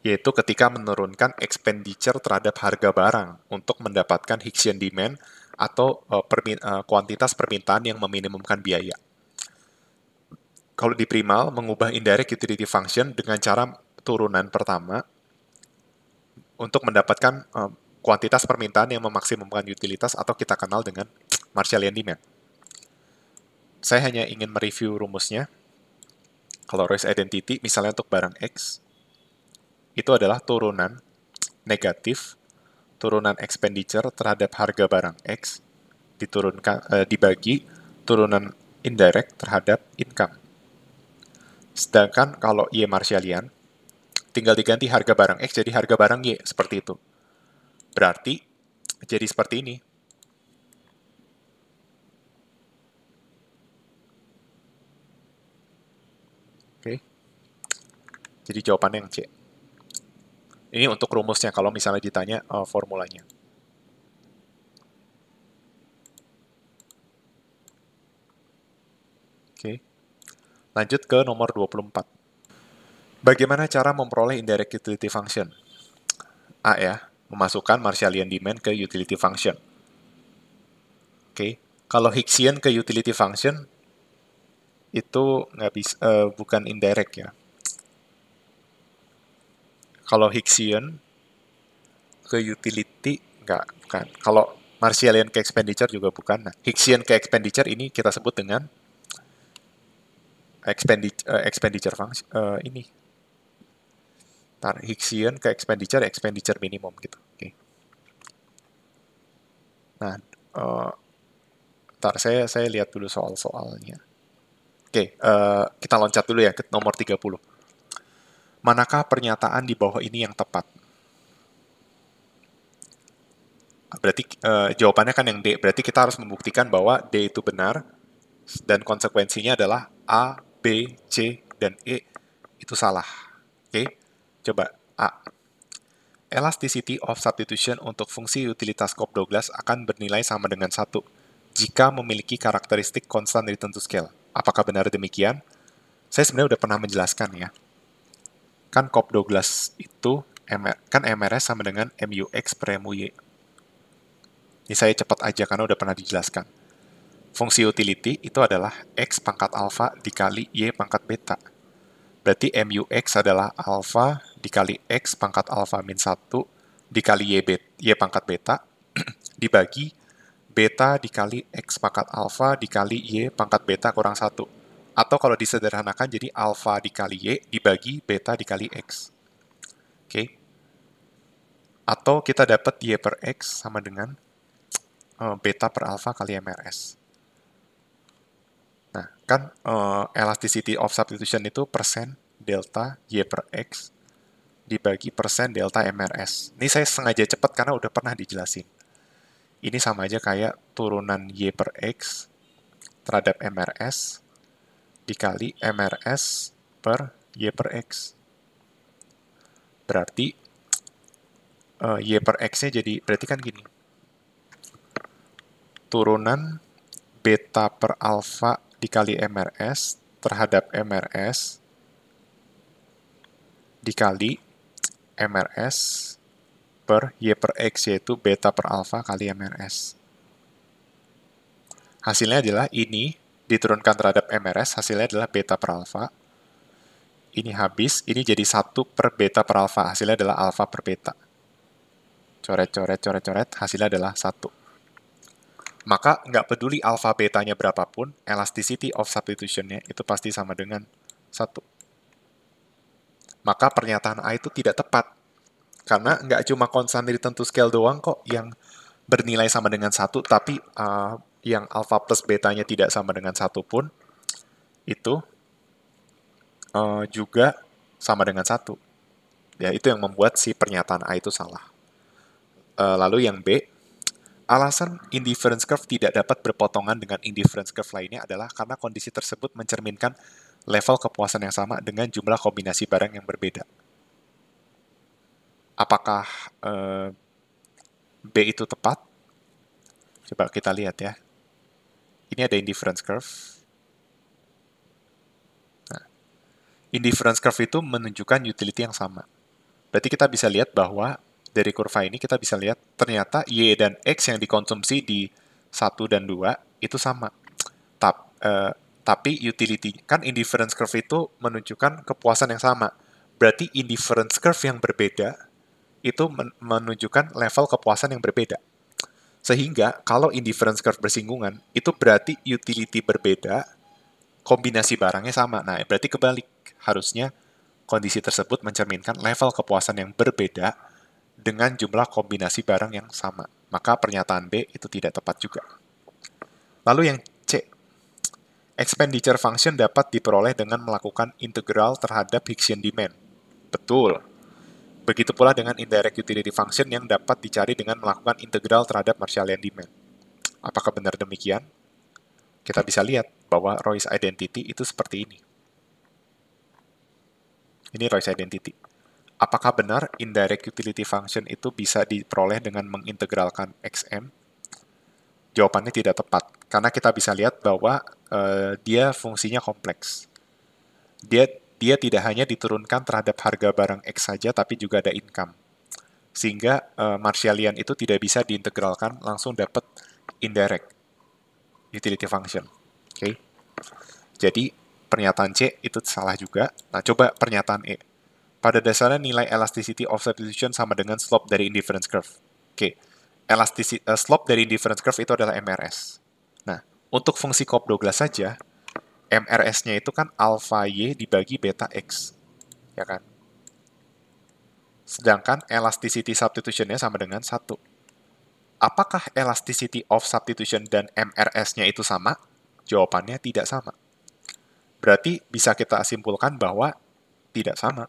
yaitu ketika menurunkan expenditure terhadap harga barang untuk mendapatkan Hicksian demand atau uh, permi uh, kuantitas permintaan yang meminimumkan biaya. Kalau di primal, mengubah indirect utility function dengan cara turunan pertama untuk mendapatkan uh, kuantitas permintaan yang memaksimumkan utilitas atau kita kenal dengan Marshallian demand. Saya hanya ingin mereview rumusnya. Kalau race identity, misalnya untuk barang X, itu adalah turunan negatif turunan expenditure terhadap harga barang X diturunkan eh, dibagi turunan indirect terhadap income. Sedangkan kalau Y Martialian, tinggal diganti harga barang X jadi harga barang Y seperti itu. Berarti jadi seperti ini. Jadi jawabannya yang C. Ini untuk rumusnya kalau misalnya ditanya uh, formulanya. Oke. Lanjut ke nomor 24. Bagaimana cara memperoleh indirect utility function? A ya, memasukkan Marshallian demand ke utility function. Oke, kalau Hicksian ke utility function itu nggak bisa uh, bukan indirect ya. Kalau Hicksian ke utility nggak bukan. Kalau Marshallian ke expenditure juga bukan. Nah, Hicksian ke expenditure ini kita sebut dengan eh, expenditure, uh, expenditure function uh, eh, ini. Tar Hicksian ke expenditure, expenditure minimum gitu. Oke. Okay. Nah, uh, eh, tar saya saya lihat dulu soal-soalnya. Oke, okay, uh, kita loncat dulu ya ke nomor 30 manakah pernyataan di bawah ini yang tepat? Berarti uh, jawabannya kan yang D. Berarti kita harus membuktikan bahwa D itu benar dan konsekuensinya adalah A, B, C, dan E itu salah. Oke, okay? coba A. Elasticity of substitution untuk fungsi utilitas cobb Douglas akan bernilai sama dengan satu jika memiliki karakteristik constant return to scale. Apakah benar demikian? Saya sebenarnya udah pernah menjelaskan ya kan COP 12 itu kan MRS sama dengan MUX per MUY. Ini saya cepat aja karena udah pernah dijelaskan. Fungsi utility itu adalah X pangkat alfa dikali Y pangkat beta. Berarti MUX adalah alfa dikali X pangkat alfa min 1 dikali Y, beta, y pangkat beta (clears throat) dibagi beta dikali X pangkat alfa dikali Y pangkat beta kurang 1 atau kalau disederhanakan jadi alfa dikali Y dibagi beta dikali X. Oke. Okay. Atau kita dapat Y per X sama dengan uh, beta per alfa kali MRS. Nah, kan uh, elasticity of substitution itu persen delta Y per X dibagi persen delta MRS. Ini saya sengaja cepat karena udah pernah dijelasin. Ini sama aja kayak turunan Y per X terhadap MRS dikali MRS per Y per X. Berarti uh, Y per X-nya jadi, berarti kan gini, turunan beta per alfa dikali MRS terhadap MRS dikali MRS per Y per X, yaitu beta per alfa kali MRS. Hasilnya adalah ini diturunkan terhadap MRS, hasilnya adalah beta per alfa. Ini habis, ini jadi satu per beta per alfa, hasilnya adalah alfa per beta. Coret, coret, coret, coret, hasilnya adalah satu Maka nggak peduli alfa betanya berapapun, elasticity of substitutionnya itu pasti sama dengan satu Maka pernyataan A itu tidak tepat. Karena nggak cuma konstan dari tentu scale doang kok yang bernilai sama dengan satu tapi uh, yang alpha plus betanya tidak sama dengan satu pun itu uh, juga sama dengan satu. Ya itu yang membuat si pernyataan A itu salah. Uh, lalu yang B, alasan indifference curve tidak dapat berpotongan dengan indifference curve lainnya adalah karena kondisi tersebut mencerminkan level kepuasan yang sama dengan jumlah kombinasi barang yang berbeda. Apakah uh, B itu tepat? Coba kita lihat ya ini ada indifference curve. Nah, indifference curve itu menunjukkan utility yang sama. Berarti kita bisa lihat bahwa dari kurva ini kita bisa lihat ternyata Y dan X yang dikonsumsi di 1 dan 2 itu sama. Tap, uh, tapi utility, kan indifference curve itu menunjukkan kepuasan yang sama. Berarti indifference curve yang berbeda itu menunjukkan level kepuasan yang berbeda. Sehingga kalau indifference curve bersinggungan, itu berarti utility berbeda, kombinasi barangnya sama. Nah, berarti kebalik. Harusnya kondisi tersebut mencerminkan level kepuasan yang berbeda dengan jumlah kombinasi barang yang sama. Maka pernyataan B itu tidak tepat juga. Lalu yang C. Expenditure function dapat diperoleh dengan melakukan integral terhadap Hicksian demand. Betul. Begitu pula dengan indirect utility function yang dapat dicari dengan melakukan integral terhadap Marshallian demand. Apakah benar demikian? Kita bisa lihat bahwa Roy's identity itu seperti ini. Ini Roy's identity. Apakah benar indirect utility function itu bisa diperoleh dengan mengintegralkan XM? Jawabannya tidak tepat, karena kita bisa lihat bahwa uh, dia fungsinya kompleks. Dia dia tidak hanya diturunkan terhadap harga barang X saja, tapi juga ada income. Sehingga uh, Marshallian itu tidak bisa diintegralkan, langsung dapat indirect utility function. Oke. Okay. Jadi pernyataan C itu salah juga. Nah, coba pernyataan E. Pada dasarnya nilai elasticity of substitution sama dengan slope dari indifference curve. Oke. Okay. Elasticity uh, slope dari indifference curve itu adalah MRS. Nah, untuk fungsi Cobb Douglas saja, MRS-nya itu kan alfa Y dibagi beta X, ya kan? Sedangkan elasticity substitution-nya sama dengan 1. Apakah elasticity of substitution dan MRS-nya itu sama? Jawabannya tidak sama. Berarti bisa kita simpulkan bahwa tidak sama.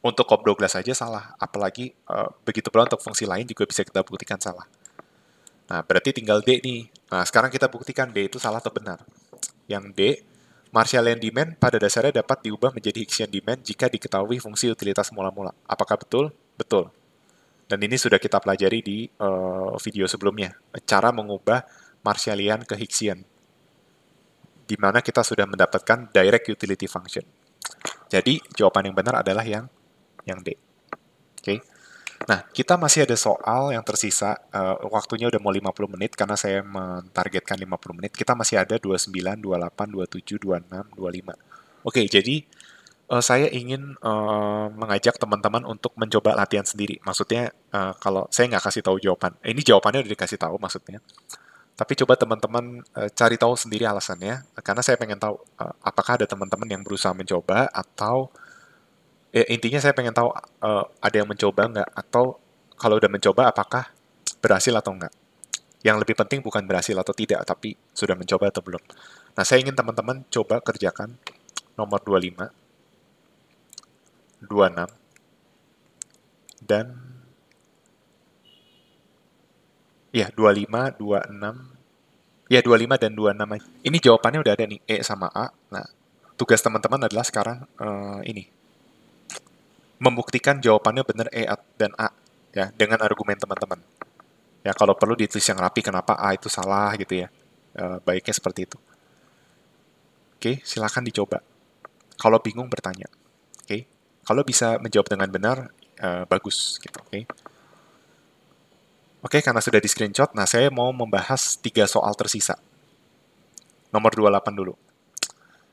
Untuk Cobb Douglas saja salah, apalagi uh, begitu pula untuk fungsi lain juga bisa kita buktikan salah. Nah, berarti tinggal D nih. Nah, sekarang kita buktikan D itu salah atau benar. Yang D, Martialian demand pada dasarnya dapat diubah menjadi Higgs demand jika diketahui fungsi utilitas mula-mula. Apakah betul? Betul. Dan ini sudah kita pelajari di uh, video sebelumnya, cara mengubah Martialian ke Higgsian, di mana kita sudah mendapatkan direct utility function. Jadi jawaban yang benar adalah yang yang D. Oke. Okay. Nah, kita masih ada soal yang tersisa. Uh, waktunya udah mau 50 menit karena saya menargetkan 50 menit. Kita masih ada 29, 28, 27, 26, 25. Oke, jadi uh, saya ingin uh, mengajak teman-teman untuk mencoba latihan sendiri. Maksudnya uh, kalau saya nggak kasih tahu jawaban, ini jawabannya udah dikasih tahu maksudnya. Tapi coba teman-teman uh, cari tahu sendiri alasannya, karena saya pengen tahu uh, apakah ada teman-teman yang berusaha mencoba atau ya, intinya saya pengen tahu uh, ada yang mencoba nggak atau kalau udah mencoba apakah berhasil atau nggak. Yang lebih penting bukan berhasil atau tidak, tapi sudah mencoba atau belum. Nah, saya ingin teman-teman coba kerjakan nomor 25, 26, dan ya 25, 26, ya 25 dan 26. Ini jawabannya udah ada nih, E sama A. Nah, tugas teman-teman adalah sekarang uh, ini, membuktikan jawabannya benar E dan A ya dengan argumen teman-teman. Ya kalau perlu ditulis yang rapi kenapa A itu salah gitu ya. E, baiknya seperti itu. Oke, silakan dicoba. Kalau bingung bertanya. Oke. Kalau bisa menjawab dengan benar e, bagus gitu, oke. Oke, karena sudah di screenshot, nah saya mau membahas tiga soal tersisa. Nomor 28 dulu.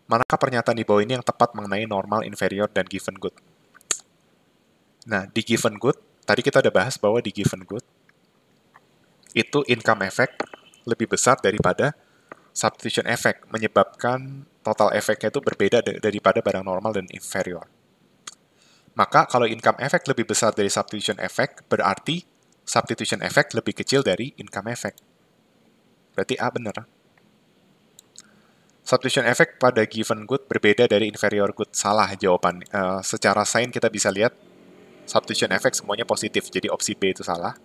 Manakah pernyataan di bawah ini yang tepat mengenai normal, inferior, dan given good? Nah, di given good, tadi kita udah bahas bahwa di given good, itu income effect lebih besar daripada substitution effect, menyebabkan total efeknya itu berbeda daripada barang normal dan inferior. Maka kalau income effect lebih besar dari substitution effect, berarti substitution effect lebih kecil dari income effect. Berarti A benar. Substitution effect pada given good berbeda dari inferior good. Salah jawaban. Uh, secara sains kita bisa lihat substitution effect semuanya positif, jadi opsi B itu salah.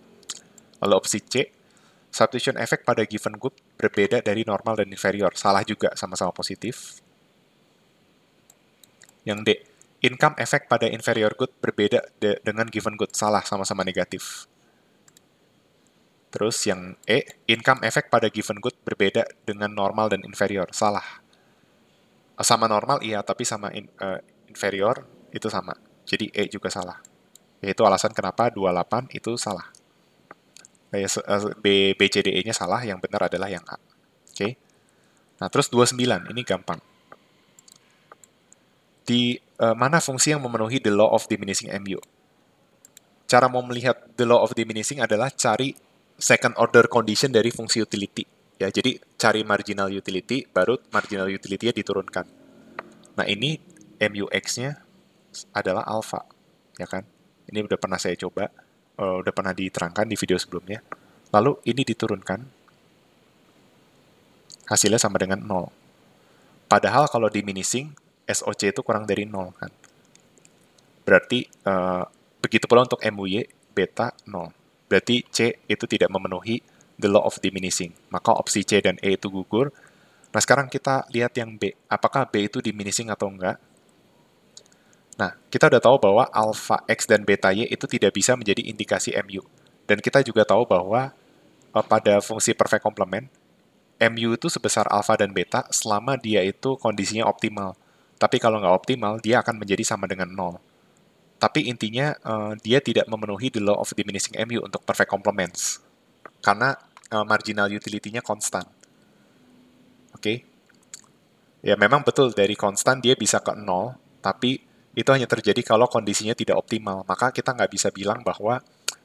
Lalu opsi C, substitution effect pada given group berbeda dari normal dan inferior, salah juga, sama-sama positif. Yang D, income effect pada inferior good berbeda de dengan given good, salah, sama-sama negatif. Terus yang E, income effect pada given good berbeda dengan normal dan inferior, salah. Sama normal iya, tapi sama in, uh, inferior itu sama. Jadi E juga salah. Yaitu alasan kenapa 28 itu salah. B, e eh, nya salah, yang benar adalah yang A. Oke. Nah, terus 29, ini gampang. Di uh, mana fungsi yang memenuhi the law of diminishing mu? Cara mau melihat the law of diminishing adalah cari second order condition dari fungsi utility. Ya, jadi cari marginal utility, baru marginal utility-nya diturunkan. Nah, ini MUX-nya adalah alpha, ya kan? Ini udah pernah saya coba, uh, udah pernah diterangkan di video sebelumnya. Lalu ini diturunkan, hasilnya sama dengan 0. Padahal kalau diminishing, SOC itu kurang dari 0 kan. Berarti uh, begitu pula untuk MUY, beta 0. Berarti C itu tidak memenuhi the law of diminishing. Maka opsi C dan E itu gugur. Nah sekarang kita lihat yang B. Apakah B itu diminishing atau enggak? Nah, kita udah tahu bahwa alpha X dan beta Y itu tidak bisa menjadi indikasi MU. Dan kita juga tahu bahwa eh, pada fungsi perfect complement, MU itu sebesar alpha dan beta selama dia itu kondisinya optimal. Tapi kalau nggak optimal, dia akan menjadi sama dengan nol. Tapi intinya, uh, dia tidak memenuhi the law of diminishing MU untuk perfect complements. Karena uh, marginal utility-nya konstan. Oke? Okay? Ya, memang betul dari konstan dia bisa ke nol, tapi itu hanya terjadi kalau kondisinya tidak optimal. Maka kita nggak bisa bilang bahwa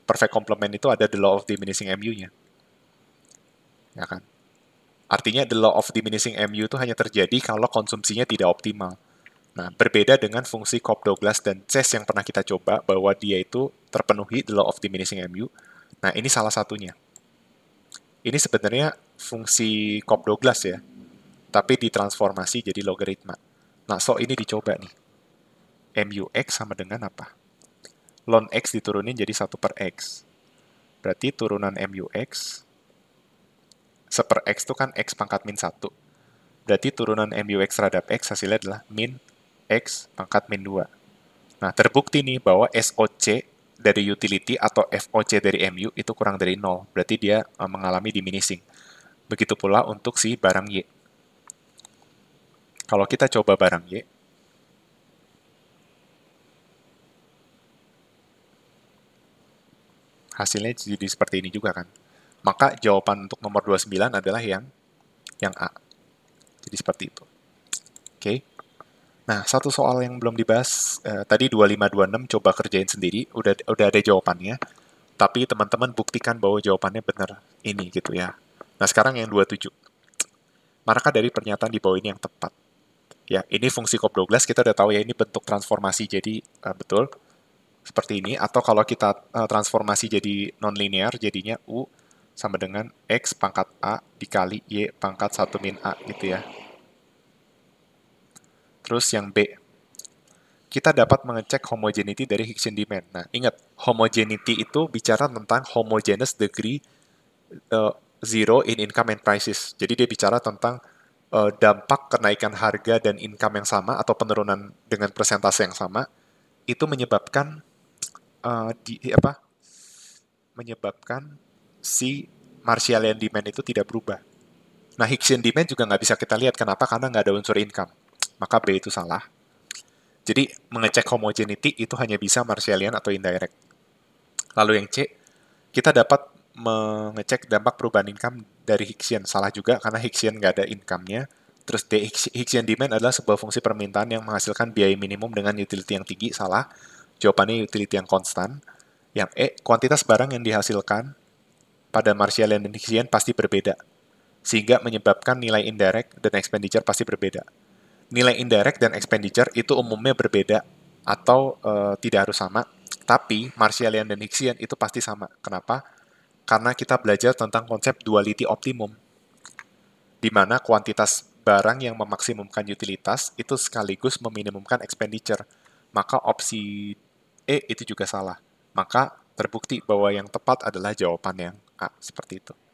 perfect complement itu ada the law of diminishing MU-nya. Ya kan? Artinya the law of diminishing MU itu hanya terjadi kalau konsumsinya tidak optimal. Nah, berbeda dengan fungsi Cobb Douglas dan Chess yang pernah kita coba bahwa dia itu terpenuhi the law of diminishing MU. Nah, ini salah satunya. Ini sebenarnya fungsi Cobb Douglas ya, tapi ditransformasi jadi logaritma. Nah, so ini dicoba nih. MUX sama dengan apa? Lon X diturunin jadi 1 per X. Berarti turunan MUX, 1 per X itu kan X pangkat min 1. Berarti turunan MUX terhadap X hasilnya adalah min X pangkat min 2. Nah, terbukti nih bahwa SOC dari utility atau FOC dari MU itu kurang dari 0. Berarti dia e, mengalami diminishing. Begitu pula untuk si barang Y. Kalau kita coba barang Y, hasilnya jadi seperti ini juga kan. Maka jawaban untuk nomor 29 adalah yang yang A. Jadi seperti itu. Oke. Nah, satu soal yang belum dibahas uh, tadi 2526 coba kerjain sendiri, udah udah ada jawabannya. Tapi teman-teman buktikan bahwa jawabannya benar ini gitu ya. Nah, sekarang yang 27. Maka dari pernyataan di bawah ini yang tepat. Ya, ini fungsi Cobb Douglas kita udah tahu ya ini bentuk transformasi jadi uh, betul seperti ini atau kalau kita eh, transformasi jadi nonlinear jadinya U sama dengan X pangkat A dikali Y pangkat 1 min A gitu ya. Terus yang B. Kita dapat mengecek homogeneity dari Higgsian demand. Nah, ingat, homogeneity itu bicara tentang homogeneous degree uh, zero in income and prices. Jadi dia bicara tentang uh, dampak kenaikan harga dan income yang sama atau penurunan dengan persentase yang sama itu menyebabkan uh, di eh, apa menyebabkan si Martialian demand itu tidak berubah. Nah Higgs demand juga nggak bisa kita lihat kenapa karena nggak ada unsur income. Maka B itu salah. Jadi mengecek homogeneity itu hanya bisa Martialian atau indirect. Lalu yang C, kita dapat mengecek dampak perubahan income dari Hicksian Salah juga karena Hicksian nggak ada income-nya. Terus D, Hicksian demand adalah sebuah fungsi permintaan yang menghasilkan biaya minimum dengan utility yang tinggi. Salah. Jawabannya utility yang konstan. Yang E, kuantitas barang yang dihasilkan pada Martial dan Higgs'ian pasti berbeda, sehingga menyebabkan nilai indirect dan expenditure pasti berbeda. Nilai indirect dan expenditure itu umumnya berbeda atau e, tidak harus sama, tapi Martial dan Higgs'ian itu pasti sama. Kenapa? Karena kita belajar tentang konsep duality optimum, di mana kuantitas barang yang memaksimumkan utilitas itu sekaligus meminimumkan expenditure. Maka opsi E itu juga salah. Maka terbukti bahwa yang tepat adalah jawaban yang A, seperti itu.